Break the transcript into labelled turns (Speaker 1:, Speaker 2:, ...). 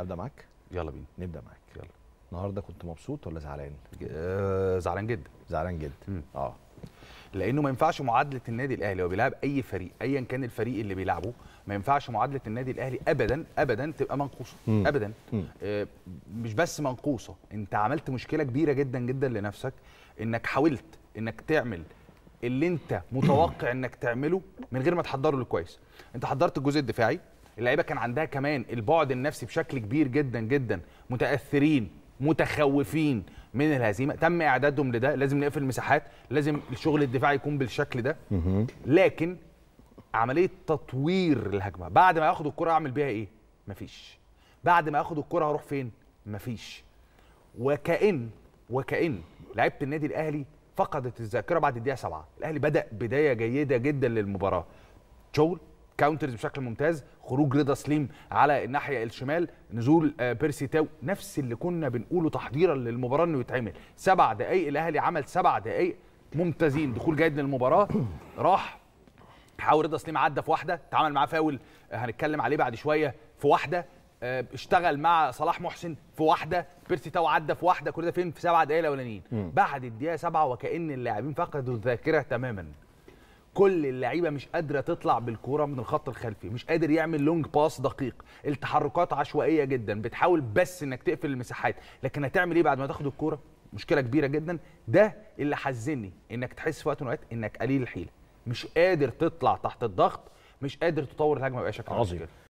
Speaker 1: ابدا معاك يلا بينا نبدا معاك يلا النهارده كنت مبسوط ولا زعلان آه زعلان جدا زعلان جدا اه لانه ما ينفعش معادله النادي الاهلي وبيلعب اي فريق ايا كان الفريق اللي بيلعبه ما ينفعش معادله النادي الاهلي ابدا ابدا تبقى منقوصه مم. ابدا مم. آه، مش بس منقوصه انت عملت مشكله كبيره جدا جدا لنفسك انك حاولت انك تعمل اللي انت متوقع انك تعمله من غير ما تحضره كويس انت حضرت الجزء الدفاعي اللعيبه كان عندها كمان البعد النفسي بشكل كبير جدا جدا متاثرين متخوفين من الهزيمه تم اعدادهم لده لازم نقفل مساحات لازم الشغل الدفاعي يكون بالشكل ده لكن عمليه تطوير الهجمه بعد ما ياخد الكره اعمل بيها ايه مفيش بعد ما ياخد الكره هروح فين مفيش وكأن وكأن لعيبه النادي الاهلي فقدت الذاكره بعد الدقيقه 7 الاهلي بدا بدايه جيده جدا للمباراه شغل كاونترز بشكل ممتاز خروج رضا سليم على الناحيه الشمال نزول آه، بيرسي تاو نفس اللي كنا بنقوله تحضيرا للمباراه انه يتعمل سبع دقائق الاهلي عمل سبع دقائق ممتازين دخول جيد للمباراه راح حاول رضا سليم عدى في واحده اتعمل معاه فاول آه، هنتكلم عليه بعد شويه في واحده آه، اشتغل مع صلاح محسن في واحده بيرسي تاو عدى في واحده كل ده فين في سبع دقائق الاولانيين بعد الدقيقه سبعه وكان اللاعبين فقدوا الذاكره تماما كل اللعيبه مش قادره تطلع بالكوره من الخط الخلفي مش قادر يعمل لونج باس دقيق التحركات عشوائيه جدا بتحاول بس انك تقفل المساحات لكن هتعمل ايه بعد ما تاخد الكوره مشكله كبيره جدا ده اللي حزني انك تحس في وقت من الاوقات انك قليل الحيله مش قادر تطلع تحت الضغط مش قادر تطور الهجمه باي شكل عظيم